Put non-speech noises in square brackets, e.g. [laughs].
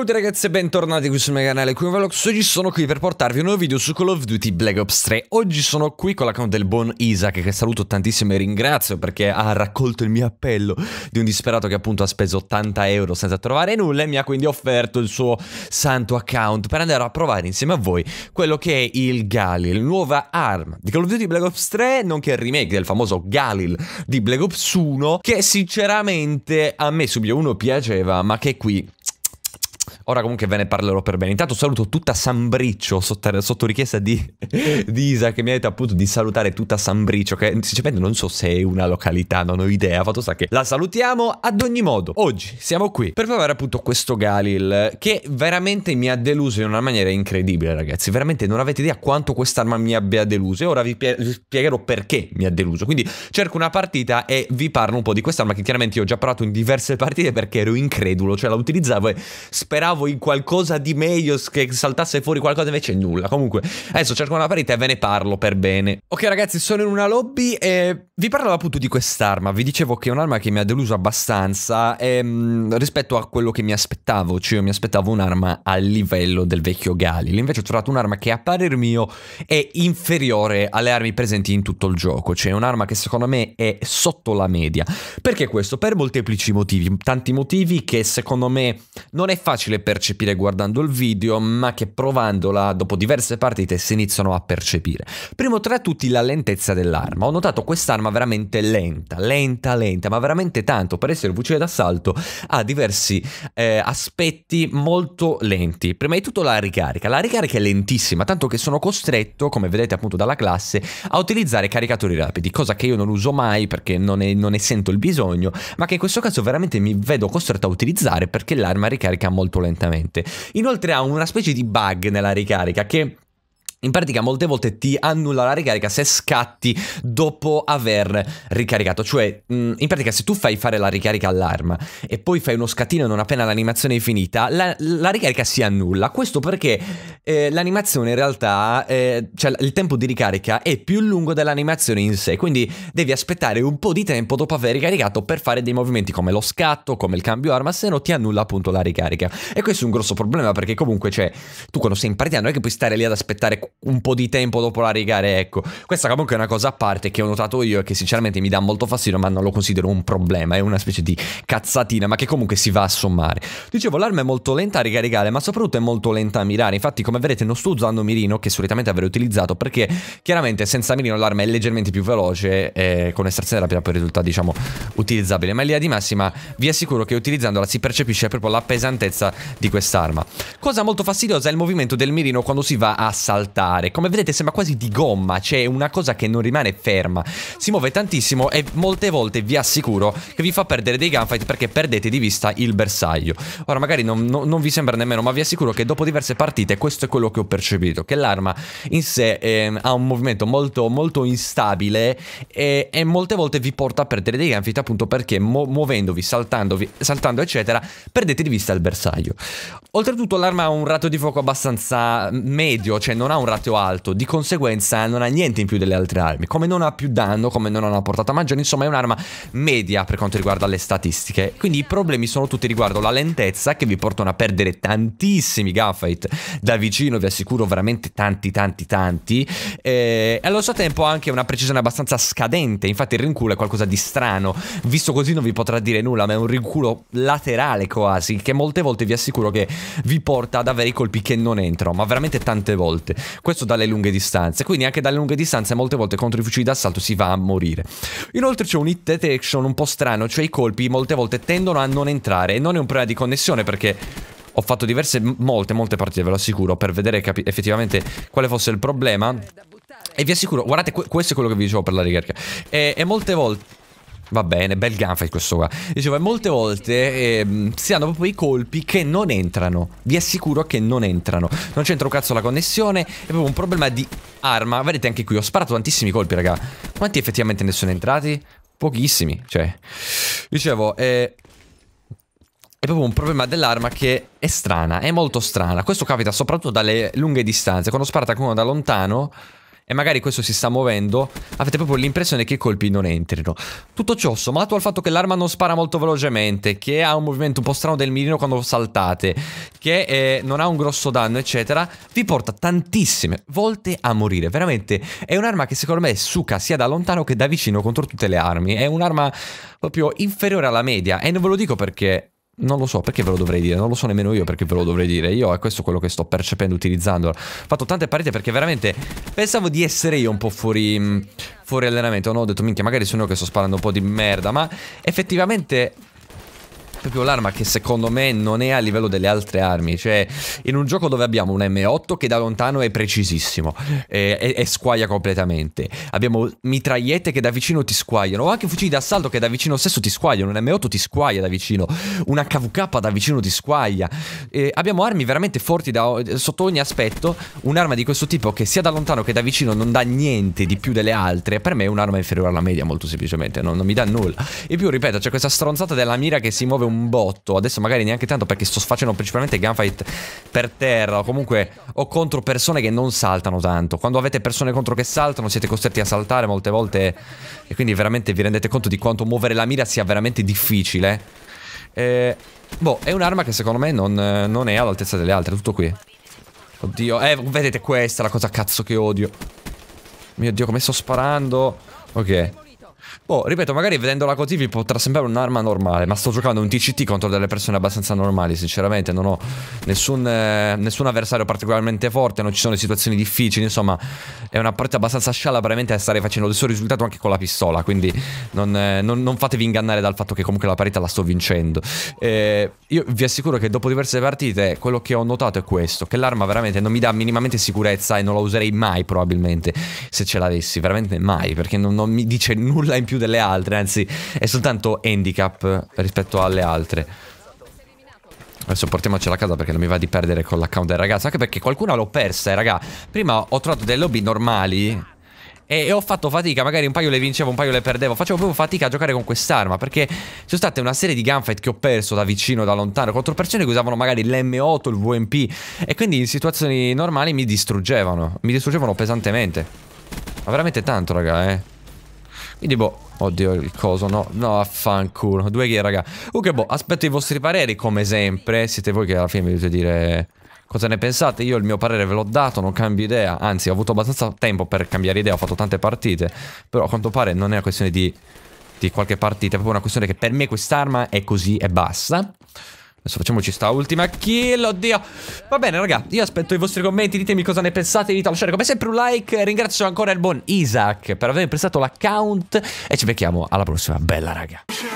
Ciao ragazzi e bentornati qui sul mio canale qui Velox. Oggi sono qui per portarvi un nuovo video su Call of Duty Black Ops 3 Oggi sono qui con l'account del buon Isaac che saluto tantissimo e ringrazio perché ha raccolto il mio appello di un disperato che appunto ha speso 80 euro senza trovare nulla E mi ha quindi offerto il suo santo account per andare a provare insieme a voi quello che è il Galil Nuova arma di Call of Duty Black Ops 3 nonché il remake del famoso Galil di Black Ops 1 Che sinceramente a me subito uno piaceva ma che qui Ora comunque ve ne parlerò per bene. Intanto saluto tutta Sambriccio sotto, sotto richiesta di, [laughs] di Isa che mi ha detto appunto di salutare tutta Sambriccio che sinceramente non so se è una località, non ho idea. Fatto sta che la salutiamo ad ogni modo. Oggi siamo qui per provare appunto questo Galil che veramente mi ha deluso in una maniera incredibile ragazzi. Veramente non avete idea quanto quest'arma mi abbia deluso e ora vi, vi spiegherò perché mi ha deluso. Quindi cerco una partita e vi parlo un po' di quest'arma che chiaramente io ho già provato in diverse partite perché ero incredulo, cioè la utilizzavo e speravo speravo in qualcosa di meglio, che saltasse fuori qualcosa, invece nulla. Comunque, adesso cerco una parità e ve ne parlo per bene. Ok ragazzi, sono in una lobby e vi parlavo appunto di quest'arma. Vi dicevo che è un'arma che mi ha deluso abbastanza ehm, rispetto a quello che mi aspettavo. Cioè io mi aspettavo un'arma al livello del vecchio Galil. Invece ho trovato un'arma che a parer mio è inferiore alle armi presenti in tutto il gioco. Cioè un'arma che secondo me è sotto la media. Perché questo? Per molteplici motivi. Tanti motivi che secondo me non è facile facile percepire guardando il video, ma che provandola dopo diverse partite si iniziano a percepire. Primo tra tutti la lentezza dell'arma. Ho notato quest'arma veramente lenta, lenta, lenta, ma veramente tanto per essere un fucile d'assalto ha diversi eh, aspetti molto lenti. Prima di tutto la ricarica. La ricarica è lentissima, tanto che sono costretto, come vedete appunto dalla classe, a utilizzare caricatori rapidi, cosa che io non uso mai perché non ne, non ne sento il bisogno, ma che in questo caso veramente mi vedo costretto a utilizzare perché l'arma ricarica molto troppo lentamente. Inoltre ha una specie di bug nella ricarica che in pratica molte volte ti annulla la ricarica se scatti dopo aver ricaricato, cioè mm, in pratica se tu fai fare la ricarica all'arma e poi fai uno scattino non appena l'animazione è finita, la, la, ricarica si annulla, questo perché eh, l'animazione in realtà, eh, cioè il tempo di ricarica è più lungo dell'animazione in sé, quindi devi aspettare un po' di tempo dopo aver ricaricato per fare dei movimenti come lo scatto, come il cambio arma, se no ti annulla appunto la ricarica. E questo è un grosso problema perché comunque cioè, tu quando sei in partita non è che puoi stare lì ad aspettare un po' di tempo dopo la rigare, ecco. Questa comunque è una cosa a parte che ho notato io e che sinceramente mi dà molto fastidio, ma non lo considero un problema, è una specie di cazzatina, ma che comunque si va a sommare. Dicevo, l'arma è molto lenta a ricaricare, ma soprattutto è molto lenta a mirare. Infatti, come vedete, non sto usando mirino, che solitamente avrei utilizzato, perché chiaramente senza mirino l'arma è leggermente più veloce e con estrazione rapida poi risulta, diciamo, utilizzabile. Ma in linea di massima vi assicuro che utilizzandola si percepisce proprio la pesantezza di quest'arma. Cosa molto fastidiosa è il movimento del mirino quando si va a saltare saltare. Come vedete sembra quasi di gomma, cioè una cosa che non rimane ferma. Si muove tantissimo e molte volte vi assicuro che vi fa perdere dei gunfight perché perdete di vista il bersaglio. Ora magari non, non, non vi sembra nemmeno, ma vi assicuro che dopo diverse partite questo è quello che ho percepito, che l'arma in sé eh, ha un movimento molto, molto instabile e, e, molte volte vi porta a perdere dei gunfight appunto perché mu muovendovi, saltandovi, saltando eccetera, perdete di vista il bersaglio. Oltretutto l'arma ha un rato di fuoco abbastanza mm, medio, cioè non ha un rateo alto, di conseguenza non ha niente in più delle altre armi, come non ha più danno, come non ha una portata maggiore, insomma è un'arma media per quanto riguarda le statistiche. Quindi i problemi sono tutti riguardo la lentezza che vi portano a perdere tantissimi gunfight da vicino, vi assicuro veramente tanti tanti tanti, eh, e allo stesso tempo anche una precisione abbastanza scadente, infatti il rinculo è qualcosa di strano, visto così non vi potrà dire nulla, ma è un rinculo laterale quasi, che molte volte vi assicuro che vi porta ad avere i colpi che non entrano, ma veramente tante volte. Questo dalle lunghe distanze, quindi anche dalle lunghe distanze molte volte contro i fucili d'assalto si va a morire. Inoltre c'è un hit detection un po' strano, cioè i colpi molte volte tendono a non entrare e non è un problema di connessione perché ho fatto diverse, molte, molte partite, ve lo assicuro, per vedere effettivamente quale fosse il problema. E vi assicuro, guardate, questo è quello che vi dicevo per la ricarica. E, e molte volte, Va bene, bel Gunfight questo qua. Dicevo, molte volte eh, si hanno proprio i colpi che non entrano. Vi assicuro che non entrano. Non c'entra un cazzo la connessione. È proprio un problema di arma. Vedete anche qui, ho sparato tantissimi colpi, raga. Quanti effettivamente ne sono entrati? Pochissimi, cioè. Dicevo, eh, è proprio un problema dell'arma che è strana, è molto strana. Questo capita soprattutto dalle lunghe distanze. Quando sparate a qualcuno da lontano e magari questo si sta muovendo, avete proprio l'impressione che i colpi non entrino. Tutto ciò sommato al fatto che l'arma non spara molto velocemente, che ha un movimento un po' strano del mirino quando saltate, che eh, non ha un grosso danno, eccetera, vi porta tantissime volte a morire. Veramente è un'arma che secondo me suca sia da lontano che da vicino contro tutte le armi. È un'arma proprio inferiore alla media e non ve lo dico perché non lo so perché ve lo dovrei dire, non lo so nemmeno io perché ve lo dovrei dire. Io è questo quello che sto percependo utilizzando. Ho fatto tante pareti perché veramente pensavo di essere io un po' fuori, fuori allenamento. No, ho detto minchia, magari sono io che sto sparando un po' di merda, ma effettivamente proprio l'arma che secondo me non è a livello delle altre armi. Cioè, in un gioco dove abbiamo un M8 che da lontano è precisissimo e, eh, e, e squaglia completamente. Abbiamo mitragliette che da vicino ti squagliano, o anche fucili d'assalto che da vicino stesso ti squagliano. Un M8 ti squaglia da vicino, una KVK da vicino ti squaglia. E abbiamo armi veramente forti da, sotto ogni aspetto. Un'arma di questo tipo che sia da lontano che da vicino non dà niente di più delle altre. Per me è un'arma inferiore alla media, molto semplicemente. Non, non mi dà nulla. In più, ripeto, c'è questa stronzata della mira che si muove un botto Adesso magari neanche tanto perché sto facendo principalmente gunfight per terra O comunque o contro persone che non saltano tanto Quando avete persone contro che saltano siete costretti a saltare molte volte E quindi veramente vi rendete conto di quanto muovere la mira sia veramente difficile eh, Boh, è un'arma che secondo me non, non è all'altezza delle altre, tutto qui Oddio, eh, vedete questa la cosa cazzo che odio Mio Dio, come sto sparando Ok Boh, ripeto, magari vedendola così vi potrà sembrare un'arma normale, ma sto giocando un TCT contro delle persone abbastanza normali, sinceramente, non ho nessun, eh, nessun avversario particolarmente forte, non ci sono situazioni difficili, insomma, è una partita abbastanza scialla, veramente a stare facendo lo stesso risultato anche con la pistola, quindi non, eh, non, non fatevi ingannare dal fatto che comunque la parità la sto vincendo. Eh, io vi assicuro che dopo diverse partite quello che ho notato è questo, che l'arma veramente non mi dà minimamente sicurezza e non la userei mai probabilmente se ce l'avessi, veramente mai, perché non, non mi dice nulla in più delle altre, anzi è soltanto handicap rispetto alle altre. Adesso portiamocela a casa perché non mi va di perdere con l'account del ragazzo. Anche perché qualcuna l'ho persa, eh, raga. Prima ho trovato delle lobby normali. E ho fatto fatica, magari un paio le vincevo, un paio le perdevo. Facevo proprio fatica a giocare con quest'arma. Perché ci sono state una serie di gunfight che ho perso da vicino, da lontano, contro persone che usavano magari l'M8, il VMP. E quindi in situazioni normali mi distruggevano. Mi distruggevano pesantemente. Ma veramente tanto, raga, eh. Quindi boh, Oddio, il coso, no, no, affanculo. Due che, raga. Comunque, boh, aspetto i vostri pareri, come sempre. Siete voi che alla fine mi dovete dire cosa ne pensate. Io il mio parere ve l'ho dato, non cambio idea. Anzi, ho avuto abbastanza tempo per cambiare idea, ho fatto tante partite. Però, a quanto pare, non è una questione di, di qualche partita, è proprio una questione che per me quest'arma è così e basta. Adesso facciamoci sta ultima kill, oddio Va bene raga, io aspetto i vostri commenti Ditemi cosa ne pensate, di lasciare come sempre un like Ringrazio ancora il buon Isaac Per avermi prestato l'account E ci becchiamo alla prossima, bella raga